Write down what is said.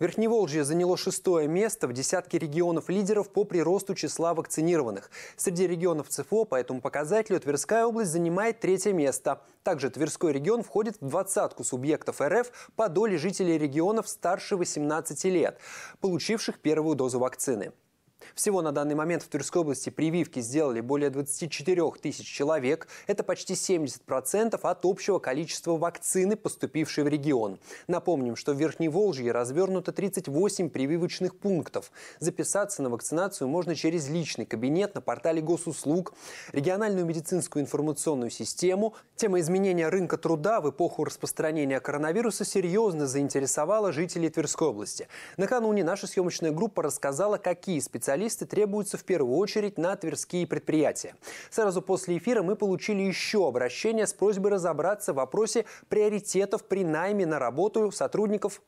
Верхневолжье заняло шестое место в десятке регионов-лидеров по приросту числа вакцинированных. Среди регионов ЦФО по этому показателю Тверская область занимает третье место. Также Тверской регион входит в двадцатку субъектов РФ по доле жителей регионов старше 18 лет, получивших первую дозу вакцины. Всего на данный момент в Тверской области прививки сделали более 24 тысяч человек. Это почти 70% от общего количества вакцины, поступившей в регион. Напомним, что в Верхней Верхневолжье развернуто 38 прививочных пунктов. Записаться на вакцинацию можно через личный кабинет на портале госуслуг, региональную медицинскую информационную систему. Тема изменения рынка труда в эпоху распространения коронавируса серьезно заинтересовала жителей Тверской области. Накануне наша съемочная группа рассказала, какие специалисты специалисты требуются в первую очередь на тверские предприятия. Сразу после эфира мы получили еще обращение с просьбой разобраться в вопросе приоритетов при найме на работу сотрудников